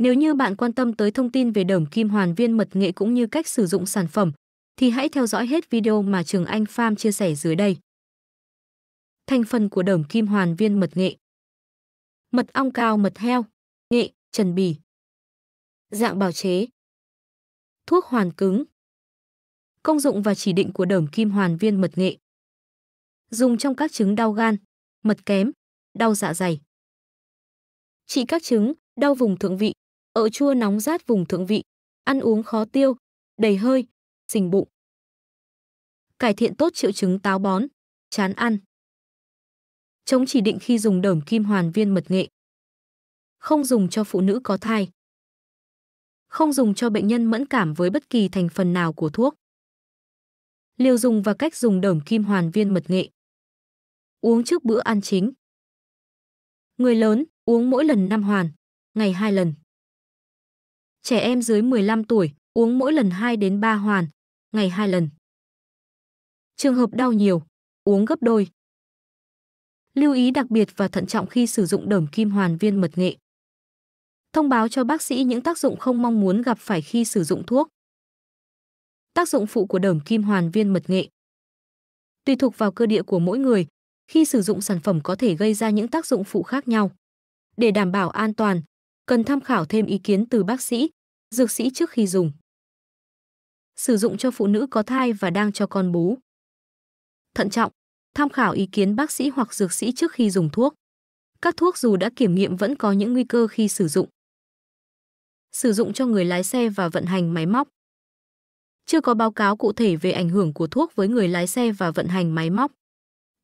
Nếu như bạn quan tâm tới thông tin về đởm kim hoàn viên mật nghệ cũng như cách sử dụng sản phẩm, thì hãy theo dõi hết video mà Trường Anh Farm chia sẻ dưới đây. Thành phần của đởm kim hoàn viên mật nghệ Mật ong cao mật heo, nghệ, trần bì Dạng bào chế Thuốc hoàn cứng Công dụng và chỉ định của đởm kim hoàn viên mật nghệ Dùng trong các chứng đau gan, mật kém, đau dạ dày Trị các chứng, đau vùng thượng vị, ợ chua nóng rát vùng thượng vị, ăn uống khó tiêu, đầy hơi, sình bụng. Cải thiện tốt triệu chứng táo bón, chán ăn. Chống chỉ định khi dùng đờm kim hoàn viên mật nghệ. Không dùng cho phụ nữ có thai. Không dùng cho bệnh nhân mẫn cảm với bất kỳ thành phần nào của thuốc. Liều dùng và cách dùng đờm kim hoàn viên mật nghệ. Uống trước bữa ăn chính. Người lớn uống mỗi lần 5 hoàn, ngày 2 lần. Trẻ em dưới 15 tuổi uống mỗi lần 2 đến 3 hoàn, ngày 2 lần. Trường hợp đau nhiều, uống gấp đôi. Lưu ý đặc biệt và thận trọng khi sử dụng đờm kim hoàn viên mật nghệ. Thông báo cho bác sĩ những tác dụng không mong muốn gặp phải khi sử dụng thuốc. Tác dụng phụ của đờm kim hoàn viên mật nghệ Tùy thuộc vào cơ địa của mỗi người, khi sử dụng sản phẩm có thể gây ra những tác dụng phụ khác nhau. Để đảm bảo an toàn, cần tham khảo thêm ý kiến từ bác sĩ, dược sĩ trước khi dùng. Sử dụng cho phụ nữ có thai và đang cho con bú. Thận trọng, tham khảo ý kiến bác sĩ hoặc dược sĩ trước khi dùng thuốc. Các thuốc dù đã kiểm nghiệm vẫn có những nguy cơ khi sử dụng. Sử dụng cho người lái xe và vận hành máy móc. Chưa có báo cáo cụ thể về ảnh hưởng của thuốc với người lái xe và vận hành máy móc.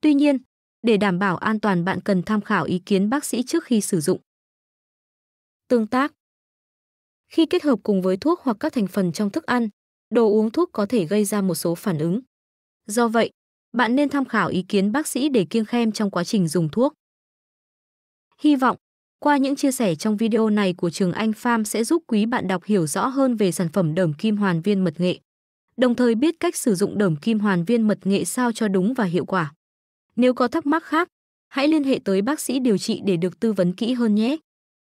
Tuy nhiên, để đảm bảo an toàn bạn cần tham khảo ý kiến bác sĩ trước khi sử dụng tương tác. Khi kết hợp cùng với thuốc hoặc các thành phần trong thức ăn, đồ uống thuốc có thể gây ra một số phản ứng. Do vậy, bạn nên tham khảo ý kiến bác sĩ để kiêng khem trong quá trình dùng thuốc. Hy vọng, qua những chia sẻ trong video này của Trường Anh Farm sẽ giúp quý bạn đọc hiểu rõ hơn về sản phẩm đờm kim hoàn viên mật nghệ, đồng thời biết cách sử dụng đờm kim hoàn viên mật nghệ sao cho đúng và hiệu quả. Nếu có thắc mắc khác, hãy liên hệ tới bác sĩ điều trị để được tư vấn kỹ hơn nhé.